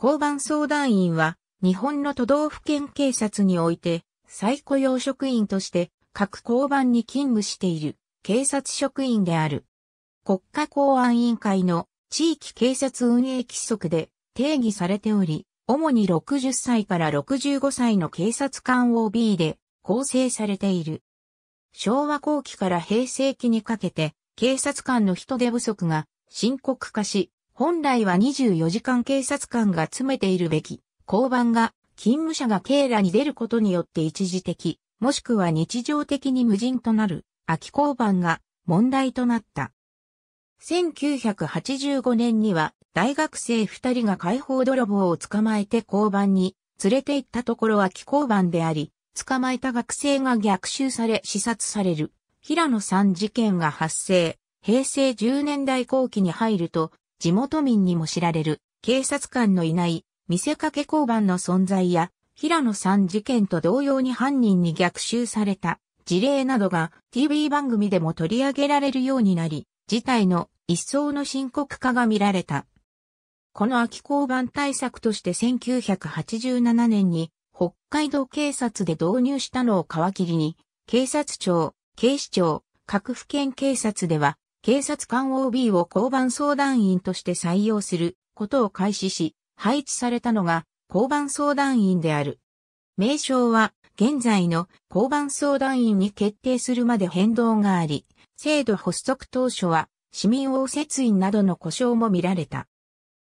交番相談員は、日本の都道府県警察において、再雇用職員として、各交番に勤務している、警察職員である。国家公安委員会の地域警察運営規則で定義されており、主に60歳から65歳の警察官 OB で構成されている。昭和後期から平成期にかけて、警察官の人手不足が深刻化し、本来は24時間警察官が詰めているべき、交番が、勤務者が警らに出ることによって一時的、もしくは日常的に無人となる、空き交番が問題となった。1985年には、大学生二人が解放泥棒を捕まえて交番に連れて行ったところは気交番であり、捕まえた学生が逆襲され視察される。平野さん事件が発生。平成10年代後期に入ると、地元民にも知られる警察官のいない見せかけ交番の存在や、平野さん事件と同様に犯人に逆襲された事例などが TV 番組でも取り上げられるようになり、事態の一層の深刻化が見られた。この秋交番対策として1987年に北海道警察で導入したのを皮切りに、警察庁、警視庁、各府県警察では警察官 OB を交番相談員として採用することを開始し、配置されたのが交番相談員である。名称は現在の交番相談員に決定するまで変動があり、制度発足当初は市民応接員などの故障も見られた。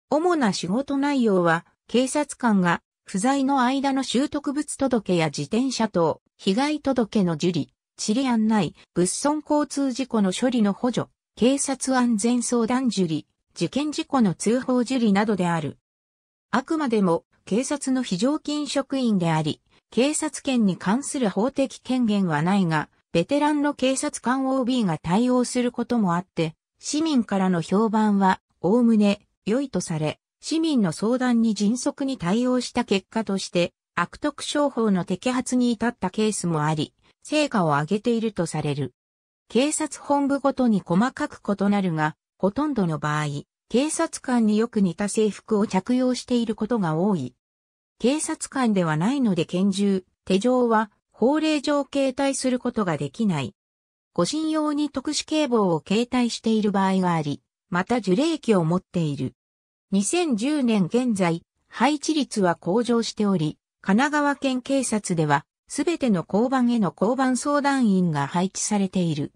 主な仕事内容は警察官が不在の間の拾得物届や自転車等、被害届の受理、地理案内、物損交通事故の処理の補助、警察安全相談受理、事件事故の通報受理などである。あくまでも警察の非常勤職員であり、警察権に関する法的権限はないが、ベテランの警察官 OB が対応することもあって、市民からの評判は、おおむね、良いとされ、市民の相談に迅速に対応した結果として、悪徳商法の摘発に至ったケースもあり、成果を上げているとされる。警察本部ごとに細かく異なるが、ほとんどの場合、警察官によく似た制服を着用していることが多い。警察官ではないので拳銃、手錠は法令上携帯することができない。護身用に特殊警棒を携帯している場合があり、また樹齢機を持っている。2010年現在、配置率は向上しており、神奈川県警察では、すべての交番への交番相談員が配置されている。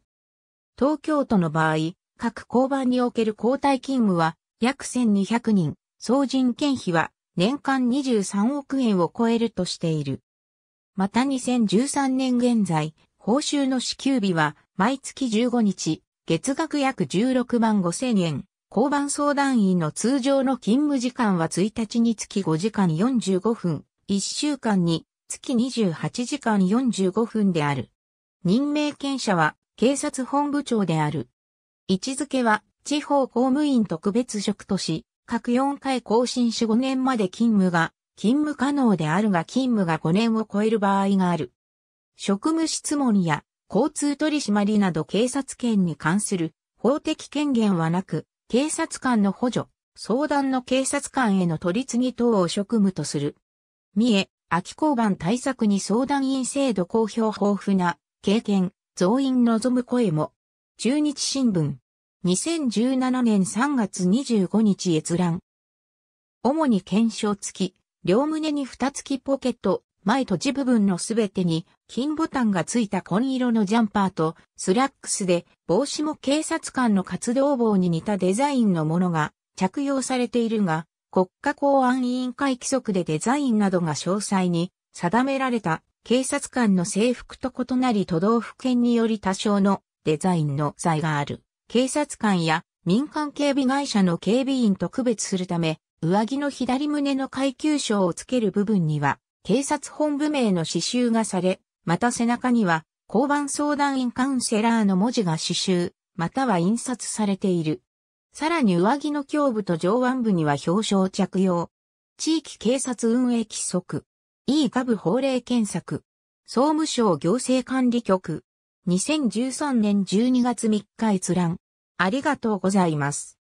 東京都の場合、各交番における交代勤務は約1200人、総人件費は年間23億円を超えるとしている。また2013年現在、報酬の支給日は毎月15日、月額約16万5千円。交番相談員の通常の勤務時間は1日につき5時間45分、1週間に月28時間45分である。任命権者は警察本部長である。位置づけは、地方公務員特別職とし、各4回更新し5年まで勤務が、勤務可能であるが勤務が5年を超える場合がある。職務質問や交通取締りなど警察権に関する法的権限はなく、警察官の補助、相談の警察官への取り次ぎ等を職務とする。三重、秋交番対策に相談員制度公表豊富な経験、増員望む声も。中日新聞。2017年3月25日閲覧。主に検証付き、両胸に蓋付きポケット、前土じ部分のすべてに金ボタンが付いた紺色のジャンパーとスラックスで帽子も警察官の活動帽に似たデザインのものが着用されているが国家公安委員会規則でデザインなどが詳細に定められた警察官の制服と異なり都道府県により多少のデザインの差がある。警察官や民間警備会社の警備員と区別するため、上着の左胸の階級章をつける部分には、警察本部名の刺繍がされ、また背中には、交番相談員カウンセラーの文字が刺繍、または印刷されている。さらに上着の胸部と上腕部には表彰着用。地域警察運営規則。E ガブ法令検索。総務省行政管理局。2013年12月3日閲覧。ありがとうございます。